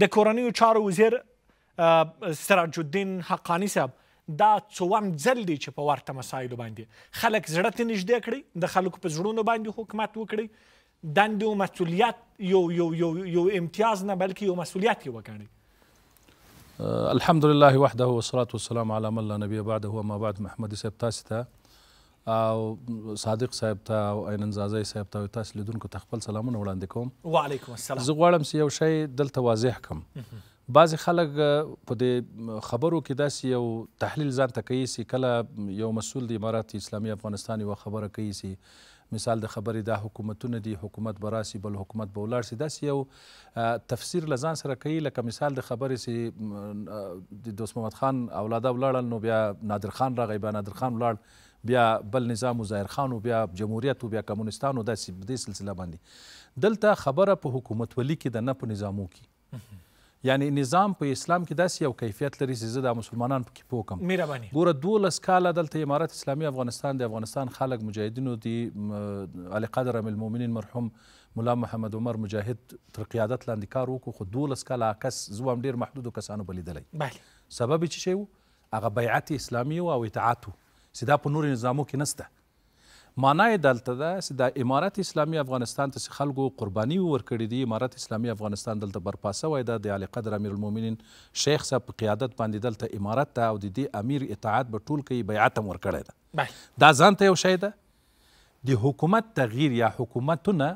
د کورنیو چارو وزیر سراج الدین حقانی صاحب دا څوم ځل دی چې په ورته مسایلو باندې خلک زړه ته نږدې کړي د خلکو په زړونو باندې حکومت وکړي دندې او مسؤلیت یو یو یو یو امتیاز نه بلکې یو مسؤلیت یې وګڼي الحمدلله وحده والصلاة والسلام على من لا نبي بعده وما بعد محمد صاحب تاسو ته او صادق صاحب ته او عیننزازی صاحب ته تاسو لیدونکو ته خپل سلامونه وړاندې کوم وعلیکم السلام زه غواړم چې یو شی دلته واضح کړم بعضی خلک په دې خبرو کې داسې یو تحلیل ځان ته کوي چې کله یو مسول د امارات اسلامي افغانستان یوه خبره کوي چې مثال د خبرې دا حکومتونه دي حکومت به راسي بل حکومت به ولاړ سي داسې یو تفسیر له ځان سره کوي لکه مثال د خبرې چې د دوست محمد خان اولاده ولاړل نو بیا نادر خان راغی بیا نادر خان ولاړ بیا بل نظام وزایر خان او بیا جمهوریت او بیا کمونستان او داسې دې سلسله باندې دلته خبره په حکومت ولي کې د نه په نظامو کې یعنی نظام په اسلام کې داسې یو کیفیت لري چې زه د مسلمانان پکې پوکم مهرباني ګوره دولس کاله دلته امارت اسلامي افغانستان د افغانستان خلک مجاهدینو دي علي قدر ام المؤمنین مرحوم ملا محمد عمر مجاهد تر قیادت لاندې کار وکړو خو دولس کاله کس زه هم ډېر محدودو کسانو بلیدلی بله سبب یې څه شی و هغه بیعت اسلامي و او اطاعت و چې دا په نورو نظامو کې نسته معنا یې دلته ده چې د امارت اسلامي افغانستان ته خلکو قرباني ورکړې دي امارت اسلامي افغانستان دلته برپا سوی ده د علي قدر امیر المؤمنین شیخ صاحب په قیادت باندې دلته امارت ده او د دې امیر اطاعت به ټول کوي بیعت هم ورکړی ده دا ځان ته یو شی ده د حکومت تغییر یا حکومتونه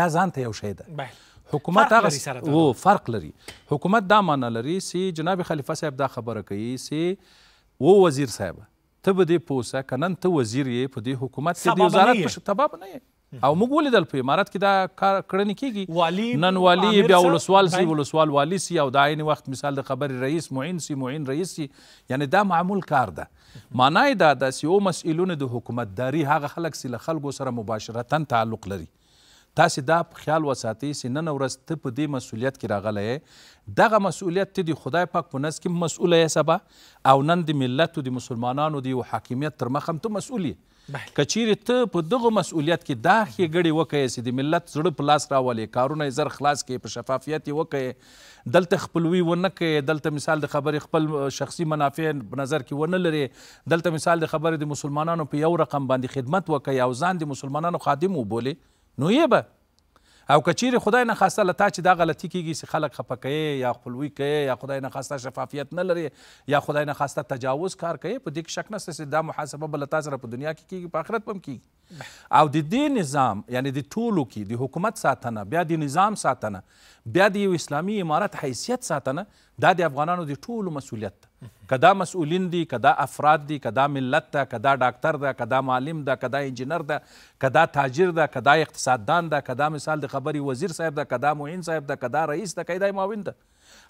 دا ځان ته یو شی ده حکومت هغه او فرق لري حکومت دا معنی لري چې جناب خلیفہ صاحب دا خبره کوي چې و وزیر صاحب ته به دې پوه سه که نن ته وزیر یې په دې حکومت کې د وزارت په تبا به نه یې او موږ ولیدل په امارت کې دا کار کړنې کیږي نن والی بیا ولسوال سي ولسوال والی سي او د عین وخت مثال د خبرې رئیس معین سي معین رئیس سي یعنی دا معمول کار ده معنی دا ده چې او مسئلون د حکومتداري هغه خلک سي له خلکو سره مباشرتا تعلق لري تاسې دا په خیال وساتئ چې نن ورځ ته په دې مسؤلیت کې راغلی یې دغه مسؤلیت ته د خدای پاک په نس کې مسؤله یې سبا او نن د ملت د مسلمانانو د یو حاکمیت تر مخه هم ته مسؤل یې که چیرې ته په دغه مسؤلیت کې دا ښېګړې وکړې چې د ملت زړه په لاس راولې کارونه یې زر خلاص کړې په شفافیت یې وکړې دلته خپلوي ونه کړې دلته مثال د خبرې خپل شخصي منافع په نظر کې ونه لرې دلته مثال د خبرې د مسلمانانو په یو رقم باندې خدمت وکړې او ځان د مسلمانانو خادم وبولې نوې به او که چیرې خدای نه خواسته له تا چې دا غلطي کیږي چې خلک خفه کوې یا خپلوي کوې یا خدای نه خواسته شفافیت نه لري یا خدای نه خواسته تجاوز کار کوې په دې کې شک نشته چې دا محاسبه به له تا سره په دنیا کې کیږي په آخرت به هم کیږي او د دې نظام یعنی د ټولو کې د حکومت ساتنه بیا د نظام ساتنه بیا د یو اسلامي امارت حیثیت ساتنه دا د افغانانو د ټولو مسؤلیت ده کدا مسؤلین دي کدا افراد دي کدا ملت ده کدا ډاکټر ده کدا معلم ده کدا انجینر ده کدا تاجر ده کدا اقتصاددان ده کدا مثال د خبري وزیر صاحب ده کدا معین صاحب ده کدا رئیس ده کدا معاون ده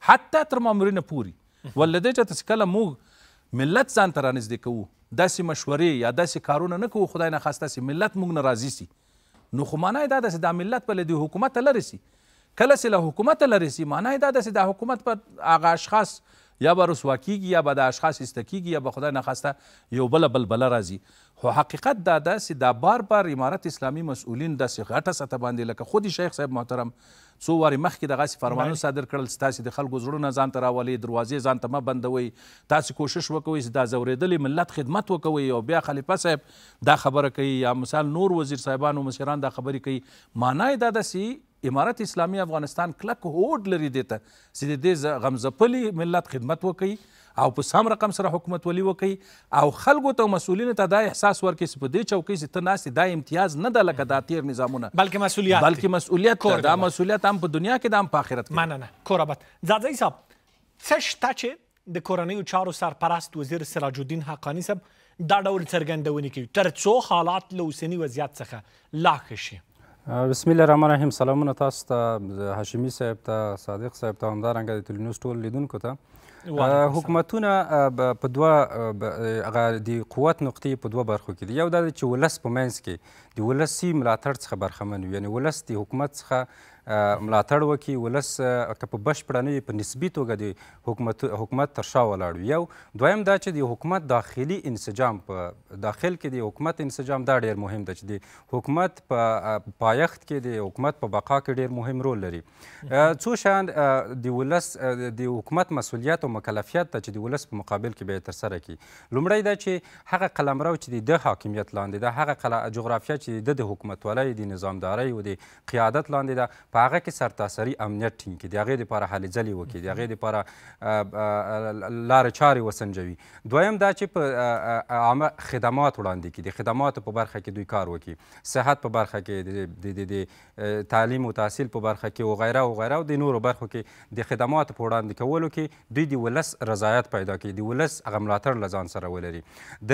حتی تر مامورینه پوري ولدې چې تاسو کله موږ ملت ځان ته رانږدې کوو داسې مشورې یا داسې کارونه نه کوو خدای نه خواسته سي ملت موږ نه راضي سي نو خو معنی دا ده چې دا ملت به له دې حکومته لرې سي کله چې له حکومته لرې سي معنی دا ده چې دا حکومت به هغه اشخاص یا به رسوا کیږي یا به د اشخاص ایسته کیږي یا به خدای نخواسته یو بله بلبله راځي خو حقیقت دا داسې دا بار بار امارت اسلامي مسؤلین داسې غټه سطح باندې لکه خود شیخ صاحب محترم څو وارې مخکې دغسې فرمانونه صادر کړل چې تاسې د خلکو زړونه ځان ته راولئ دروازې ځان ته مه بندوئ تاسې کوشش وکوئ چې دا ځورېدلي ملت خدمت وکوئ او بیا خلیفه صاحب دا خبره کوي یا مثال نور وزیر صاحبانو مشران دا خبرې کوي معنا یې دا داسې امارت اسلامي افغانستان کلک هوډ لري دې ته چې د دې غمزپلي ملت خدمت وکړي او په سم رقم سره حکومت ولي وکړي او خلکو ته مسولینو ته دا احساس ورکړي چې په دې چوکۍ چې ته ناست دا امتیاز نه ده لکه دا تیر نظامونه بلکې مسؤلیت بلکې مسؤلیت دا, دا مسؤلیت هم په دنیا کې ده هم په آخرت کې مننه کوربت ځاځی صاحب څه شته چې د کورنیو چارو سرپرست وزیر سراج الدین حقاني صاحب دا ډول څرګندونې کوي تر څو حالات له اوسني وضعیت څخه لا ښه شي بسم الله الرحمن الرحیم سلامونه تاسو ته هاشمی صاحب ته صادق صاحب ته همدارنګه د تلینوس ټول لیدونکو ته حکومتونه په دوه هغه د قوت نقطې په دوه برخو کې دي یو دا چې ولس په منځ کې د ولسی ملاتړ څخه برخمن وي یعنی ولس د حکومت څخه ملاتړ وکړي ولس که په بشپړه نه وي په نسبي توګه د حکومت حکومت تر شا ولاړ وي یو دویم دا چې د حکومت داخلي انسجام په داخل کې د حکومت انسجام دا ډیر مهم ده چې د حکومت په پایښت کې د حکومت په بقا کې ډیر مهم رول لري څو شیان د ولس د حکومت مسولیت او مکلفیت ته چې د ولس په مقابل کې به ترسره کړي لومړی دا چې هغه قلمرو چې د حاکمیت لاندې ده هغه جغرافیه چې د حکومتولۍ د نظامدارۍ او د قیادت لاندې ده په هغه کې سرتاسري امنیت ټینګ کړي د هغې دپاره هلې ځلې وکړي د هغې دپاره لارې چارې وسنجوي دویم دا چې په عامه خدمات وړاندې کړي د خدماتو په برخه کې دوی کار وکړي صحت په برخه کې د تعلیم او تحصیل په برخه کې وغیره وغیره او د نورو برخو کې د خدماتو په وړاندې کولو کې دوی د ولس رضایت پیدا کړي د ولس هغه ملاتړ له ځان سره ولري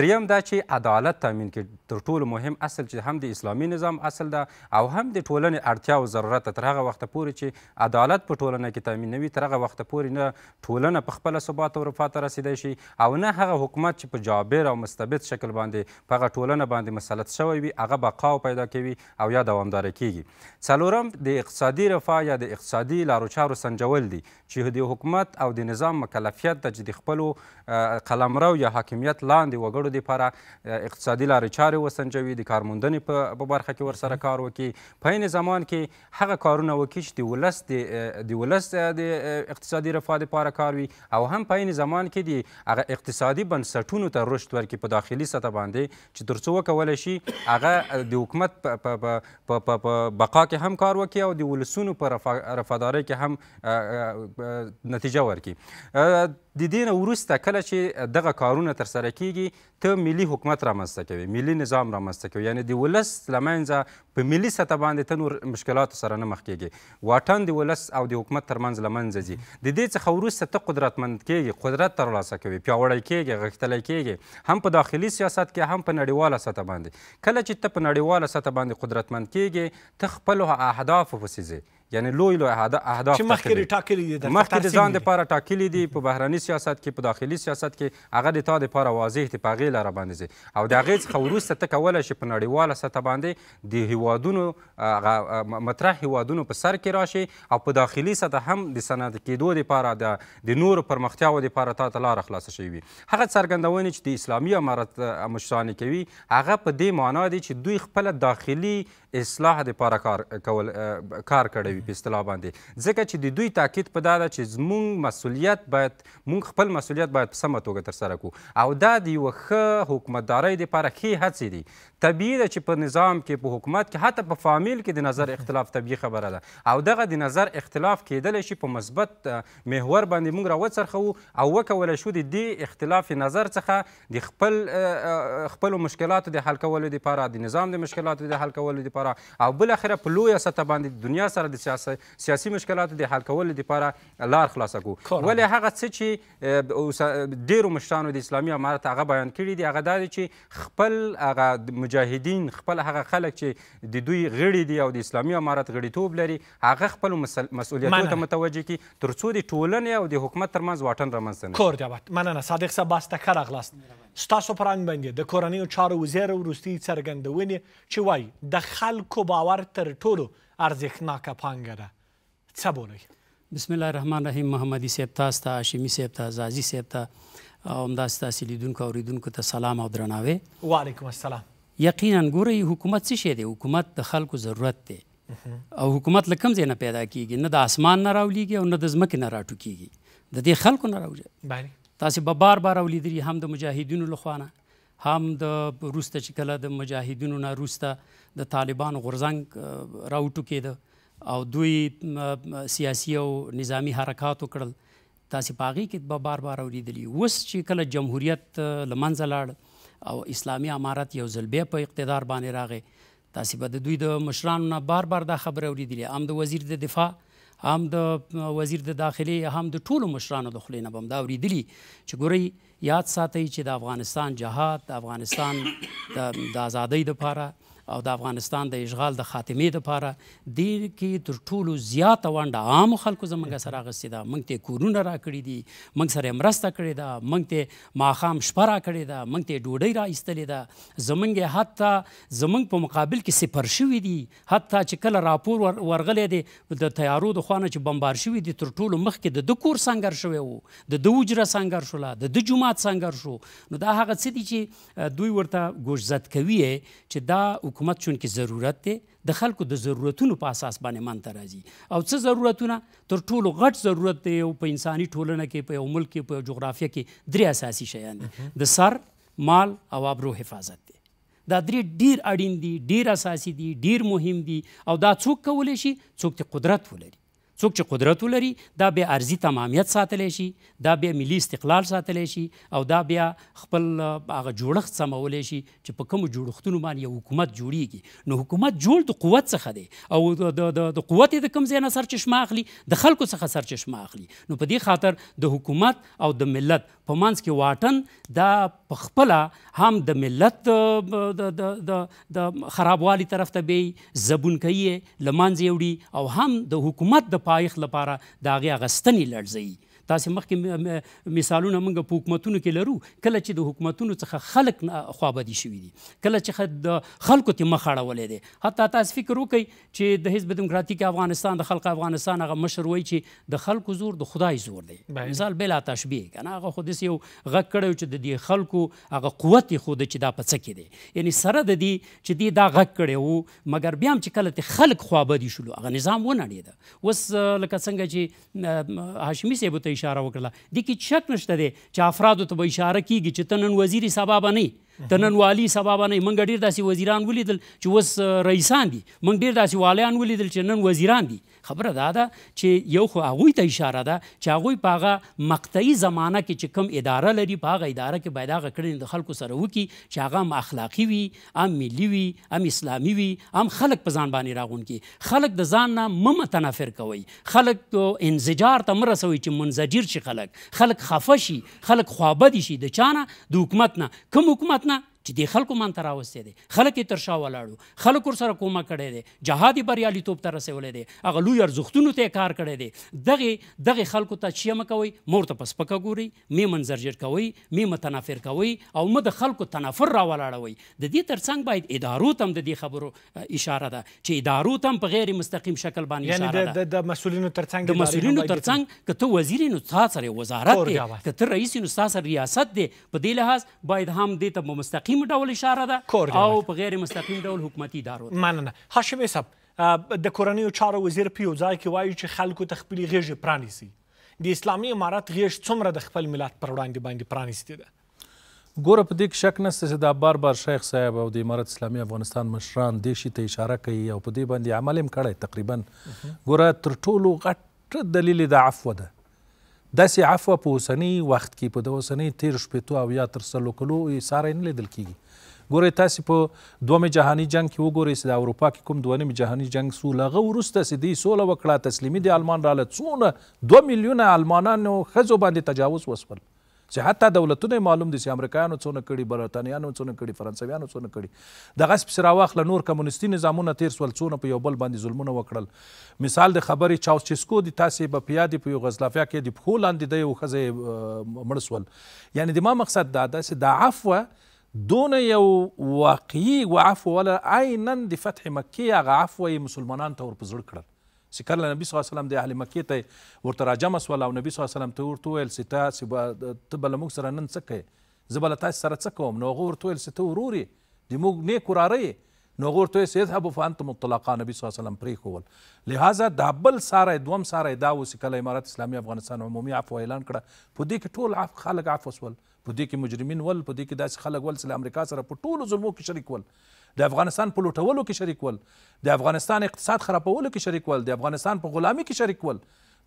دریم دا چې عدالت تامین کړي تر ټولو مهم اصل چې هم د اسلامي نظام اصل ده او هم د ټولنې اړتیا او ضرورت تر هغه وخته پورې چې عدالت په ټولنه کې تامین نه وي تر هغه وخته پورې نه ټولنه په خپله ثبات او رفاه ته رسیدی شي او نه هغه حکومت چې په جابر او مستبد شکل باندې په هغه ټولنه باندې مسلط شوی وي هغه بقا پیدا کوي او یا دوامداره کیږي څلورم د اقتصادي رفاه یا د اقتصادي لارو چارو سنجول دي چې د حکومت او د نظام مکلفیت ته چې د خپلو قلمرو یا حاکمیت لاندې وګړو دپاره اقتصادي لارې چارې وسنجوي د کارموندنې په په برخه کې ورسره کار وکړي په عین زمان کې هغه کارونه وکړي چې د ولس د د ولس د اقتصادي رفاه لپاره کار وي او هم په عین زمان کې د هغه اقتصادي بنسټونو ته رشد ورکړي په داخلي سطح باندې چې تر څو وکولی شي هغه د حکومت په بقا کې هم کار وکړي او د ولسونو په رفادارۍ کې هم نتیجه ورکړي د دې نه وروسته کله چې دغه کارونه ترسره کیږي ته ملي حکومت رامنځته کوي ملي نظام رامنځته کوي یعنی د ولس له منځه په ملي سطح باندې ته نور مشکلاتو سره نه مخ کیږي واټن د ولس او د حکومت ترمنځ له منځه ځي د دې څخه وروسته ته قدرتمند کیږي قدرت ترلاسه کوي پیاوړی کیږي غښتلی کیږي هم په داخلي سیاست کې هم په نړیواله سطح باندې کله چې ته په نړیواله سطح باندې قدرتمند کیږي ته خپلو اهدافو پسې ځې یعنی لوی لوی اهداف چې مخکې ټاکلي دي مخکې د ځان لپاره ټاکلي دي په بهرني سیاست کې په داخلي سیاست کې هغه د تا لپاره واضح دي په هغې لاره باندې ځي او د هغې څخه وروسته ته کولی شي په نړیواله سطح باندې د هیوادونو مطرح هیوادونو په سر کې راشي او په داخلي سطح هم د صنعت کېدو لپاره د د نورو پرمختیاوو لپاره تا ته لاره خلاصه شوې وي هغه څرګندونې چې د اسلامي امارت مشرانې کوي هغه په دې معنا دي چې دوی خپله داخلي اصلاح لپاره کار کول کار کړی کوي په اصطلاح باندې ځکه چې د دوی تاکید په دا ده چې زموږ مسؤلیت باید موږ خپل مسؤلیت باید په سمه توګه ترسره کړو او دا د یوه ښه حکومتدارۍ دپاره ښې هڅې دي طبیعي ده چې په نظام کې په حکومت کې حتی په فامیل کې د نظر اختلاف طبیعي خبره ده او دغه د نظر اختلاف کیدلی شي په مثبت محور باندې موږ راوڅرخو او وکولی شو د دې اختلاف نظر څخه د خپل خپلو مشکلاتو د حل کولو دپاره د نظام د مشکلاتو د حل کولو دپاره او بالاخره په لویه سطح باندې د دنیا سره د سیاست سیاسي مشکلاتو د حل کولو لپاره لار خلاصه کړو ولې هغه څه چې ډیرو مشرانو د اسلامي امارت هغه بیان کړي دي هغه دا دی چې خپل هغه مجاهدین خپل هغه خلک چې د دوی غړي دي او د اسلامي امارت غړیتوب لري هغه خپل مسؤلیتونو ته متوجه کی ترڅو د ټولنې او د حکومت ترمنځ واټن رامنځته نه کور جواب مننه صادق صاحب ستکه راغلاست ستاسو پرنګ باندې د کورنیو چارو وزیر وروستي څرګندونې چې وای د خلکو باور تر ټولو ارزښتناکه پانګه ده څه بولئ بسم الله الرحمن الرحیم محمدي صاحب تاسو ته هاشمي صاحب ته زازي صاحب ته او همداسې تاسې لیدونکو اورېدونکو ته سلام او درناوی وعلیکم السلام یقینا ګورئ حکومت څه شی دی حکومت د خلکو ضرورت دی او حکومت له کوم ځای نه پیدا کیږي نه د اسمان نه راولیږي او نه د ځمکې نه راټوکیږي د دې خلکو نه راوځي تاسې به بار بار اولیدلي هم د مجاهدینو له خوا نه هم د روسته چې کله د مجاهدینو نه روسته د طالبان غورزنګ راوټو کېده او دوی سیاسي او نظامی حرکات وکړل تاسو پاغي کې به بار بار اوریدلی وس چې کله جمهوریت لمنځه لاړ او اسلامي امارت یو ځل بیا په اقتدار باندې راغی تاسو به د دوی د مشرانو نه بار بار دا خبره اوریدلی ام د وزیر د دفاع هم د وزیر د داخلي هم د ټولو مشرانو د خلینو بم دا اوریدلی چې ګوري یاد ساتي چې د افغانستان جهاد د افغانستان د ازادۍ لپاره او د افغانستان د اشغال د خاتمې لپاره دې کې تر ټولو زیاته ونډه عامو خلکو زموږ سره اخیستې ده موږ ته کورونه راکړي دي موږ سره مرسته کړې ده موږ ته ماښام شپه راکړې ده موږ ته ډوډۍ را ایستلې ده زموږ حتی زموږ په مقابل کې صفر شوي دي حتی چې کله راپور ور ورغلی دی د تیارو د خوانه چې بمبار شوي دي تر ټولو مخکې د د کور سنګر شوی وو د د وجره سنګر شوله د د جومات سنګر شو نو دا هغه څه دي چې دوی ورته ګوشزد کوي چې دا حکومت چون کې ضرورت دی د خلکو د ضرورتونو په اساس باندې منته راځي او څه ضرورتونه تر ټولو غټ ضرورت دی یو په انساني ټولنه کې په یو ملک کې په جغرافیه کې درې اساسي شیان دي د سر مال او آبرو حفاظت دی دا درې ډیر اړین دي ډیر اساسي دي ډیر مهم دي او دا څوک کولی شي څوک چې قدرت ولري څوک چې قدرت ولري دا بیا ارزي تمامیت ساتلی شي دا بیا ملي استقلال ساتلی شي او دا بیا خپل هغه جوړښت سمولی شي چې په کومو جوړښتونو باندې یو حکومت جوړیږي نو حکومت جوړ د قوت څخه دی او د د قوت د کوم ځای نه سرچشمه اخلي د خلکو څخه سرچشمه اخلي نو په دې خاطر د حکومت او د ملت په منځ کې واټن دا په خپله هم د ملت د خرابوالي طرف ته به زبون کوي له منځه وړي او هم د حکومت د پایښت لپاره د هغې اغستنې لړزوي تاسو مخکې مثالونه موږ په حکومتونو کې لرو کله چې د حکومتونو څخه خلک خوابدي شوي دي کله چې د خلکو ته مخ اړولې دي حتی تاسو فکر وکړئ چې د حزب دموکراتیک افغانستان د خلق افغانستان هغه مشر وایي چې د خلکو زور د خدای زور دی مثال بلا تشبیه کنه هغه خو داسې یو غږ کړی چې د دې خلکو هغه قوت یې خو د چې دا په څه کې دی یعنې سره د دې چې دې دا غږ کړی وو مګر بیا هم چې کله ته خلک خوابدي شولو هغه نظام ونړېده اوس لکه څنګه چې هاشمي صاحب ته ته اشاره وکړه د کې شک نشته دی چې افرادو ته به اشاره کیږي چې ته نن وزیر سبا به نه ته نن والی سبا به نه موږ ډیر داسې وزیران ولیدل چې اوس رئیسان دي موږ ډیر داسې والیان ولیدل چې نن وزیران دي خبره دا ده چې یو خو هغوی ته اشاره ده چې هغوی په هغه مقطعي زمانه کې چې کوم اداره لري په هغه اداره کې باید هغه کړنې د خلکو سره وکړي چې هغه هم اخلاقي وي هم ملي وي هم اسلامي وي هم خلک په ځان باندې راغون کړي خلک د ځان نه مه متنافر کوئ خلک انزجار ته مه رسوئ چې منزجر شي خلک خلک خفه شي خلک خوابدي شي د چا نه د حکومت نه کوم حکومت نه چې د خلکو مان ته راوستي دي خلک یې تر شا ولاړو خلک ورسره کومه کړی دی جهاد یې بریالیتوب ته رسولی دی هغه لوی ارزښتونو ته یې کار کړی دی دغې دغې خلکو ته چې مه کوئ مور ته په سپکه ګورئ مې منظرجر کوئ مې متنافر کوئ او مه د خلکو تنافر راولاړوئ د دې تر څنګ باید ادارو ته هم د دې خبرو اشاره ده چې ادارو ته هم په غیر مستقیم شکل باندې اشاره ده یعنې د مسؤلینو تر څنګ د مسؤلینو تر څنګ که ته وزیر نو ستا سره وزارت دی که ته رئیس نو ستا سره ریاست دی په دې لحاظ باید هم دې ته مستقیم مستقیم ډول اشاره ده او په غیر مستقیم ډول حکومتي ادارو مننه هاشم صاحب د کورنیو چارو وزیر په یو ځای کې وایي چې خلکو ته خپلې غیږې پرانیسي د اسلامي امارات غیږ څومره د خپل ملت پر وړاندې باندې پرانیستې ده ګوره په دې کې شک نشته چې دا بار بار شیخ صاحب او د امارت اسلامي افغانستان مشران دې شي ته اشاره کوي او په دې باندې عمل هم کړی تقریبا ګوره تر ټولو غټ دلیل د عفو ده داسې عفوه په اوسني وخت کې په د اوسني تیر شپېتو او یا تر سلو کلو ساری نه لیدل کیږي ګورئ تاسې په دومې جهاني جنګ کې وګورئ چې د اروپا کې کوم دویمې جهاني جنګ سو له هغه وروسته چې دوی سوله وکړه تسلیمي د المان راله څونه دوه میلیونه المانانو ښځو باندې تجاوز وسول چې حتی دولتونه معلوم دي چې امریکایانو څونه کړي برتانیانو څونه کړي فرانسویانو څونه کړي دغسې پسې راواخله نور کمونیستي نظامونه تیر سول څونه په یو بل باندې ظلمونه وکړل مثال د خبرې چاوسچسکو دي تاسې به په یاد په یوغزلافیا کې د پښو لاندې د یو ښځې مړ سول یعنې د ما مقصد دا ده چې دا عفوه دون یو واقعي عفو ولا عینا د فتح مکې هغه عفوه یې مسلمانانو ته ور په زړه کړل چې کله نبی صلی الله علیه وسلم د اهل مکې ته ورته راجمع سول او نبی صلی الله علیه وسلم ته ورته وویل چې تاسې ته به له موږ سره نن څه کوې زه به له تاسې سره څه کوم نو هغه ورته وویل چې ته ورور یې د موږ نیک وراره یې نو هغه ورته وویل چې یذهبو فانتم الطلاقا نبی صلی الله علیه وسلم پرېښول لهذا دا بل ساری دوم ساری دا و چې کله امارت اسلامي افغانستان عمومي عفو اعلان کړه په دې کې ټول خلک عفو سول په دې کې مجرمین ول په دې کې داسې خلک ول چې له امریکا سره په ټولو ظلمو کې شریک ول د افغانستان په لوټولو کې شریک ول د افغانستان اقتصاد خرابولو کې شریک ول د افغانستان په غلامي کې شریک ول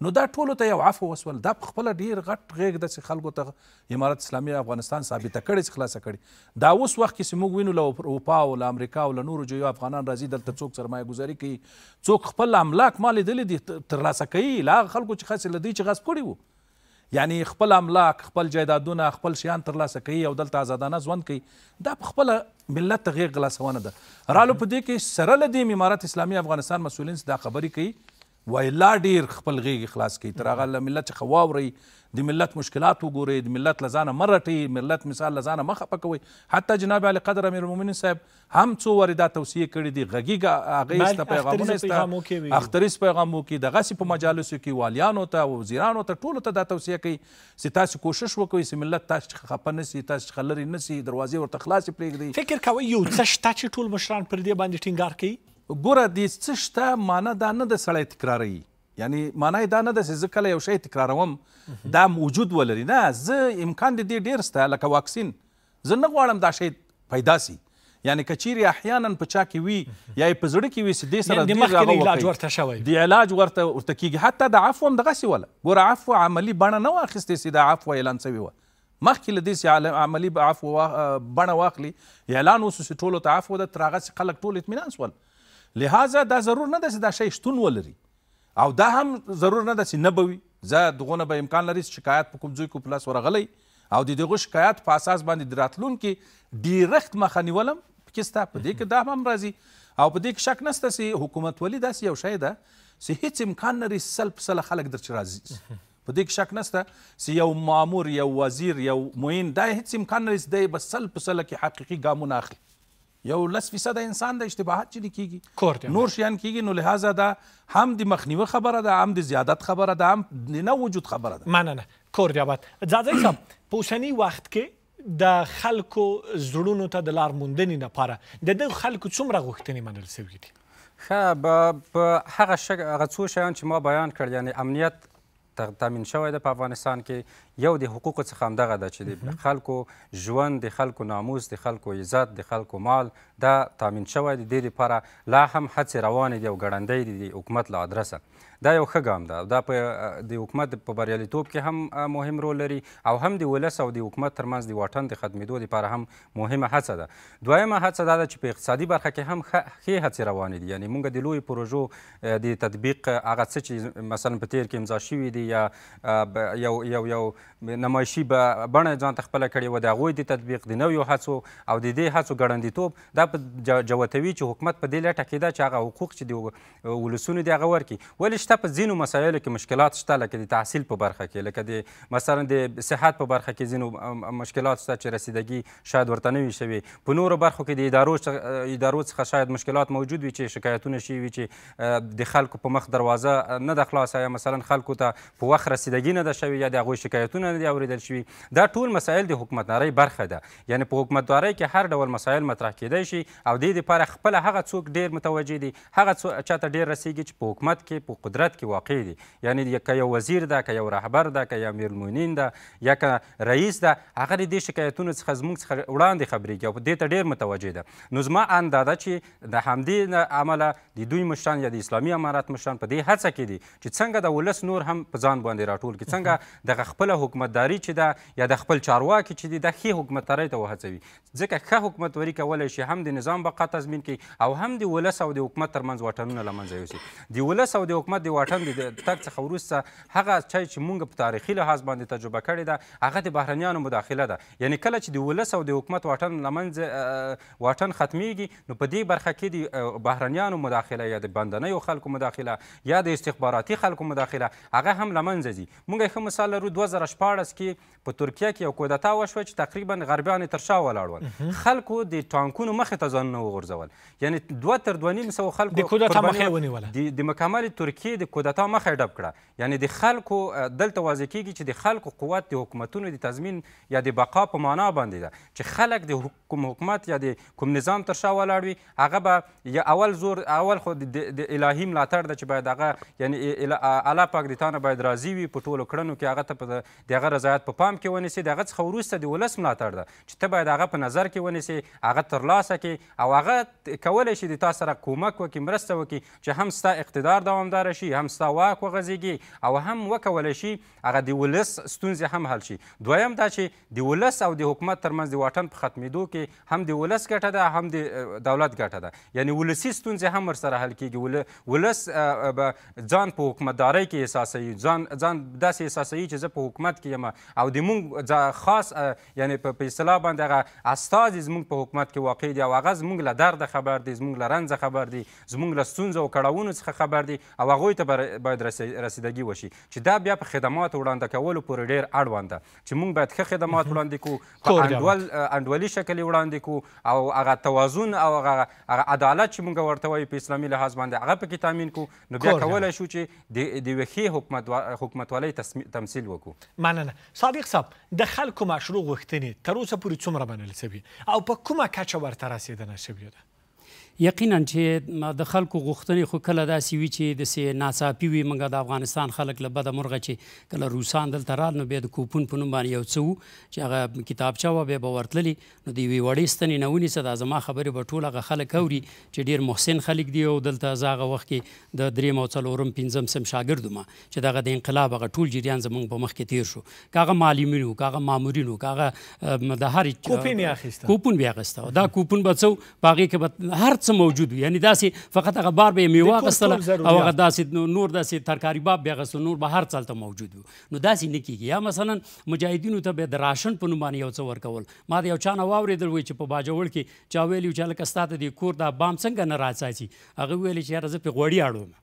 نو دا ټولو ته یو عفو وسول دا په خپل ډیر غټ غیږ د خلکو ته امارت اسلامي افغانستان ثابته کړي چې خلاصه کړي دا اوس وخت کې چې موږ وینو له اروپا او له امریکا او له نورو جو افغانان راځي دلته څوک سرمایه ګزاري کوي څوک خپل املاک مال دلی دي ترلاسه کوي لا خلکو چې خاص لدی چې غصب کړي وو یعنی خپل املاک خپل جایدادونه خپل شیان ترلاسه کوي او دلته آزادانه ژوند کوي دا په خپله ملت ته غېږ غلاسونه ده رالو په دې کې سره له دې امارت اسلامي افغانستان مسؤلین دا خبرې کوي وای لا ډیر خپل غیږ خلاص کی تر هغه ملت څخه واوري د ملت مشکلات وګوري د ملت لزانه مرټي ملت مثال لزانه مخه پکوي حتی جناب علي قدر امیر المؤمنین صاحب هم څو ور دا توصیه کړې دي غږیږه هغه است پیغامونه است اختریس پیغامو کې د غسی په مجالسو کې والیانو ته وزیرانو ته ټولو ته دا توصیه کوي چې تاسو کوشش وکړئ چې ملت تاسو څخه خپه نه سي تاسو څخه لرې نه سي دروازې ورته خلاصې پرېږدي فکر کوئ یو څه شته چې ټول مشران پر دې باندې ټینګار کوي ګوره دې څه شته معنه دا نه ده سړی تکراروي یعنی معنی دا نه ده چې زه کله یو شی تکراروم دا موجود ولري نه زه امکان د دې ډېر شته لکه واکسین زه نه غواړم دا شی پیدا سي یعنی کچیر احیانا په چا کې وي یا په زړه کې وي چې دې سره دې علاج ورته شوی دی علاج ورته ورته کیږي حتی د عفو هم دغسې وله ګوره عفو عملي بڼه نه واخیستې سي د عفو اعلان سوی وه مخکې له دې چې عملي عفو بڼه واخلي اعلان وسو چې ټولو ته عفو ده تر هغه چې خلک ټول اطمینان سول لهذا دا ضرور نه ده چې دا شی شتون ولري او دا هم ضرور نه ده چې نه به وي زه دغونه به امکان لري چې شکایت په کوم ځای کې په لاس ورغلی او د دغه شکایت په اساس باندې د راتلونکي ډیرښت مخه نیولم پکې ستا په دې کې دا هم راځي او په دې کې شک نسته چې حکومت ولي داسې یو شی ده چې هیڅ امکان نه لري سل په سله خلک در چې راځي په دې کې شک نسته چې یو مامور یو وزیر یو معین دا هیڅ امکان نه لري چې دی به سل په سله کې حقیقي ګامونه اخلي یو لس فیصد انسان د اشتباهات چې کیږي کورت نور شیان کیږي نو لہذا دا هم د مخنیوي خبره ده هم د زیادت خبره ده هم نه وجود خبره ده مننه کورت یابد ځاځي صاحب په اوسني وخت کې د خلکو زړونو ته د لار موندنې لپاره د دغو خلکو څومره غوښتنې منل سوي دي ښه په هغه هغه څو شیان چې ما بیان کړ یعنې امنیت تضمین شوی ده په افغانستان کې یو د حقوقو څخه همدغه ده چې د خلکو ژوند د خلکو ناموس د خلکو عزت د خلکو مال دا تامین شوی د دې لپاره لا هم هڅې روانې دي او ګړندۍ دي د حکومت له ادرسه دا یو ښه ګام ده دا په د حکومت په بریالیتوب کې هم مهم رول لري او هم د ولس او د حکومت ترمنځ د واټن د ختمېدو لپاره هم مهمه هڅه ده دویمه هڅه دا ده چې په اقتصادي برخه کې هم ښې هڅې روانې دي یعنې موږ د لویو پروژو د تطبیق هغه څه چې مثلا په تیر کې امضا شوي دي یا یو یو یو نمایشي بڼه ځان ته خپله کړې وه د هغوی د تطبیق د نویو هڅو او د دې هڅو ګړندیتوب دا په جوتوي چې حکومت په دې لټه کې ده چې هغه حقوق چې د ولسونو دي هغه ورکړي ولې شته په ځینو مسایلو کې مشکلات شته لکه د تحصیل په برخه کې لکه د مثلا د صحت په برخه کې ځینو مشکلات شته چې رسیدګي شاید ورته نه وي شوي په نورو برخو کې د ادارو ادارو څخه شاید مشکلات موجود وي چې شکایتونه شي وي چې د خلکو په مخ دروازه نه ده خلاصه یا مثلا خلکو ته په وخت رسیدګي نه ده شوي یا د هغوی شکایتونه نه دي اوریدل شوي دا ټول مسایل د حکومتدارۍ برخه ده یعنی په حکومتدارۍ کې هر ډول مسایل مطرح کیدای شي او د دې لپاره خپل هغه څوک ډیر متوجه دي هغه چاته ډیر رسیږي چې په حکومت کې په قدرت کې واقع دي یعنی که یو وزیر ده که یو رهبر ده که یو میرمومنین ده یا که رئیس ده هغه د دې شکایتونو څخه زموږ څخه وړاندې خبرېږي او دې ته ډېر متوجه ده نو زما اندازه چې د همدې عمله د دوی مشران یا د اسلامي امارات مشران په دې هڅه کې دي چې څنګه د ولس نور هم په ځان باندې راټول کړي څنګه دغه خپله حکومتداري چې ده یا د خپل چارواکي چې دي د ښې حکومتدارۍ ته وهڅوي ځکه ښه حکومتوري کولی شي هم د نظام بقا تضمین کړي او هم د ولس او د حکومت ترمنځ واټنونه له منځه یوسي د ولس او د حکومت د واټن د تګ څخه وروسته هغه چای چې مونږ په تاریخي لحاظ باندې تجربه کړې ده هغه د بهرنیانو مداخله ده یعنی کله چې د ولس او د حکومت واټن لمنځ واټن ختمیږي نو په دې برخه کې د بهرنیانو مداخله یا د بندنیو خلکو مداخله یا د استخباراتي خلکو مداخله هغه هم لمنځه ځي مونږ ښه مثال لرو 2014 کې په ترکیه کې یو کودتا وشوه چې تقریبا غربیان تر شا ولاړ ول خلکو د ټانکونو مخې ته ځانونه وغورځول یعنی دوه تر دوه نیم سوه خلکو د کودتا مخه ونیوله د مکمل ترکیه د کودتا مخه ډب کړه یعنی د خلکو دلته واضح کیږي چې د خلکو قوت د حکومتونو د تضمین یا د بقا په معنا باندې ده چې خلک د کوم حکومت یا د کوم نظام تر شا ولاړ وي هغه به یا اول زور اول خو د الهي ملاتړ ده چې باید هغه یعنی الله پاک د تانه باید راضي وي په ټولو کړنو کې هغه ته په د هغه رضایت په پام کې ونیسي د هغه څخه وروسته د ولس ملاتړ ده چې ته باید هغه په نظر کې ونیسي هغه ترلاسه کړي او هغه کولی شي د تا سره کومک وکړي مرسته وکړي چې هم ستا اقتدار دوامداره شي شي هم ستا واک وغځېږي او هم وکولی شي هغه د ولس ستونزې هم حل شي دویم دا چې د ولس او د حکومت ترمنځ د واټن په ختمېدو کې هم د ولس ګټه ده هم د دولت ګټه ده یعنی ولسي ستونزې هم ورسره حل کېږي ولس به ځان په حکومتدارۍ کې احساسوي ځان ځان داسې احساسوي چې زه په حکومت کې یم او د موږ خاص یعنی په اصطلاح باندې هغه استاد زموږ په حکومت کې واقع دی او هغه زموږ له درد خبر دی زموږ له رنځ خبر دی زموږ له ستونزو او کړاوونو څخه خبر دی او هغوی هغوی ته باید رسیدګي وشي چې دا بیا په خدمات وړاندې کولو پورې ډېر اړوند ده چې موږ باید ښه خدمات وړاندې کړو په انډول انډولي شکل وړاندې کړو او هغه توازن او هغه عدالت چې موږ ورته وایو په اسلامي لحاظ باندې هغه پکې تامین کړو نو بیا کولی شو چې د یوې ښې حکومت حکومتوالۍ تمثیل وکړو مننه صادق صاحب د خلکو مشروع غوښتنې تر اوسه پورې څومره منل شوي او په کومه کچه ورته رسېدنه شوې ده یقینا چې د خلکو غوښتنې خو کله داسې وي چې داسې ناڅاپي وي موږ د افغانستان خلک له بده مرغه چې کله روسان دلته رال نو بیا د کوپون په نوم باندې یو څه وو چې هغه کتابچه وه بیا به ورتللي نو د یوې وړې ستنې نه ونیسه دا زما خبرې به ټول هغه خلک اوري چې ډېر محسن خلک دي او دلته زه هغه وخت کې د درېم او څلورم پنځم سم شاګرد وم چې دغه د انقلاب هغه ټول جریان زموږ په مخ کې تیر شو که هغه معلمین وو که هغه مامورین وو که هغه د هر کوپون یې اخیسته کوپون بیا اخیسته دا کوپون به څه په هغې کې به هر څه موجود وي یعنی داسې فقط هغه بار به یې میوه اخیستله او هغه داسې نور داسې ترکاري باب به یې اخیستل نور به هر څه هلته موجود وو نو داسې نه کېږي یا مثلا مجاهدینو ته به د راشن په نوم باندې یو څه ورکول ما د یو چا نه واورېدل وایي چې په باجوړ کې چا ویلي و چې هلکه ستا ته دې کور دا بام څنګه نه راڅاڅي هغه ویلي چې یاره زه پې غوړي اړوم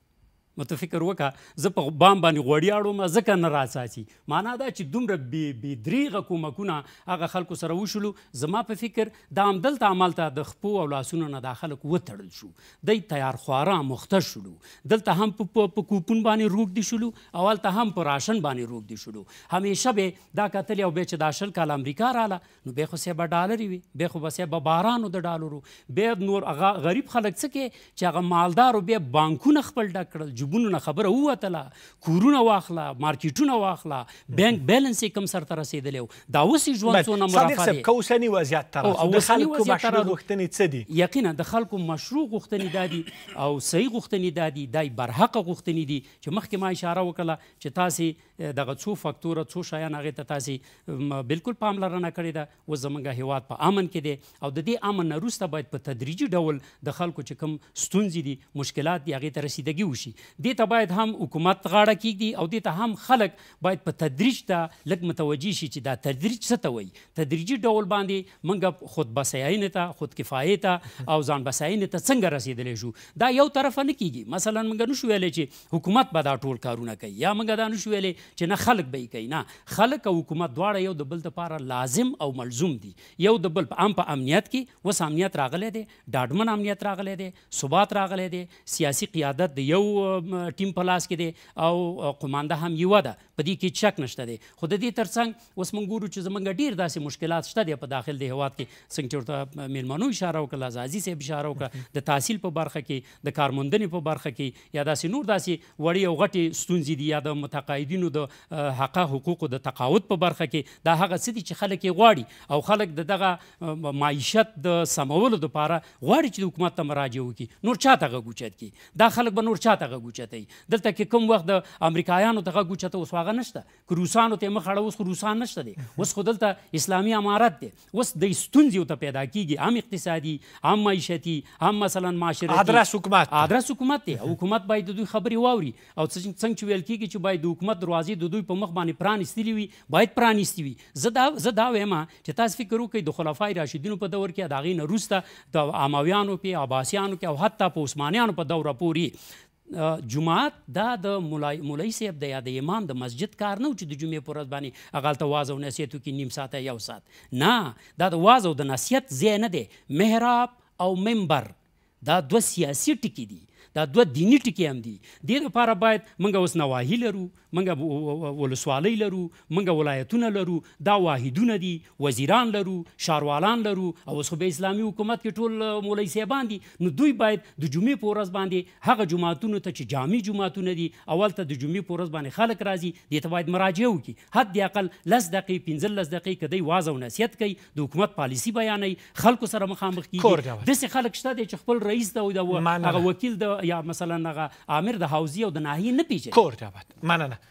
نو ته فکر وکړه زه په بام باندې غوړی اړوم ځکه نه راڅاڅي معنا دا چې دومره بې بې دریغه کومکونه هغه خلکو سره وشولو زما په فکر دا همدلته همالته د خپو او لاسونو نه دا خلک وتړل شو دی تیارخواره مخته شولو دلته هم په کوپون باندې روږ دي شولو او هلته هم په راشن باندې روږ دي شولو همیشه به دا کتلې او بیا چې دا شل کاله امریکا راله نو بیا خو سیبه ډالرې وي بیا خو به سیبه بارانو د ډالرو بیا نور هغه غریب خلک څه کې چې هغه مالدارو بیا بانکونه خپل ډک کړل جبونو نه خبره ووتله کورونه واخله مارکیټونه واخله بانک بیلنس یې کم سرته رسېدلی و دا اوس یې ژوند څونه مرافه دی اوسني وضعیت ته د خلکو مشروع غوښتنې څه دي یقینا د خلکو مشروع غوښتنې دا دي او صحیح غوښتنې دا دي دای برحقه غوښتنې دي چې مخکې ما اشاره وکړه چې تاسې دغه څو فکتوره څو شیان هغې ته تاسې بالکل پاملرنه کړې ده اوس زموږ هیواد په امن کې دی او د دې امن نه وروسته باید په تدریجي ډول د خلکو چې کوم ستونزې دي مشکلات دي هغې ته رسیدګي وشي دې ته باید هم حکومت غاړه کیږدي او دې ته هم خلک باید په تدریج ته لږ متوجه شي چې دا تدریج څه ته وایي تدریجي ډول باندې موږ خود بسیاینې ته خود کفایې ته او ځان بسیاینې ته څنګه رسیدلی شو دا یو طرفه نه کیږي مثلا موږ نشو ویلی چې حکومت به دا ټول کارونه کوي یا موږ دا نشو ویلی چې نه خلک به یې کوي نه خلک او حکومت دواړه یو د بل دپاره لازم او ملزوم دي یو د بل په عام په امنیت کې اوس امنیت راغلی دی ډاډمن امنیت راغلی دی ثبات راغلی دی سیاسي قیادت د یو ټیم په لاس کې دی او قمانده هم یوه ده په دې کې شک نشته دی خو د دې تر څنګ اوس موږ ګورو چې زموږ ډیر داسې مشکلات شته دی په داخل د هیواد کې څنګه چې ورته میلمنو اشاره وکړه لازازي صاحب اشاره وکړه د تحصیل په برخه کې د کارموندنې په برخه کې یا داسې نور داسې وړې او غټې ستونزې دي یا د متقاعدینو د حقه حقوقو د تقاعد په برخه کې دا هغه څه دي چې خلک یې غواړي او خلک د دغه معیشت د سمولو لپاره غواړي چې د حکومت ته مراجعه وکړي نور چاته غوچت کی دا خلک به نور چاته غوچت اوچتوي دلته کې کوم وخت د امریکایانو ته غږ اوچته اوس واغه نشته که روسانو ته مخ اړه اوس خو روسان نشته دی اوس خو دلته اسلامي امارت دی اوس د ستونزې ورته پیدا کیږي هم اقتصادي هم معیشتي هم مثلا معاشرتي ادرس حکومت ادرس حکومت دی حکومت باید د دوی خبرې واوري او څنګه چې ویل کیږي چې باید د حکومت دروازې د دوی په مخ باندې پرانستلې وي باید پرانستې وي زه دا زه دا وایم چې تاسو فکر وکړئ د خلفای راشدینو په دور کې د هغې نه وروسته د امویانو کې عباسیانو کې او حتی په عثمانیانو په دوره پورې جمعات دا د مولای مولای صاحب د یا د امام د مسجد کار نه چې د جمعې پر ورځ باندې هغه ته واز او نصیحت کې نیم ساعت یو ساعت نه دا د واز او د نصیحت ځای نه دی محراب او منبر دا دوه سیاسي ټکي دي دا دوه دینی ټکي هم دي دې لپاره باید موږ اوس نواهی لرو موږ ولسوالۍ لرو موږ ولایتونه لرو دا واحدونه دي وزیران لرو شاروالان لرو او اوس خو به اسلامي حکومت کې ټول مولوي صاحبان دي نو دوی باید د جمعې په ورځ باندې هغه جماعتونو ته چې جامع جماعتونه دي اول ته د جمعې په ورځ باندې خلک راځي دې ته باید مراجعه وکړي حد اقل لس دقیقې پنځلس دقیقې کې دی واز او نصیحت کوي د حکومت پالیسی بیانوي خلکو سره مخامخ کیږي داسې خلک شته چې خپل رئیس ته او هغه وکیل د یا مثلا هغه عامر د حوزې او د ناحیې نه پیژني کور ته بد مننه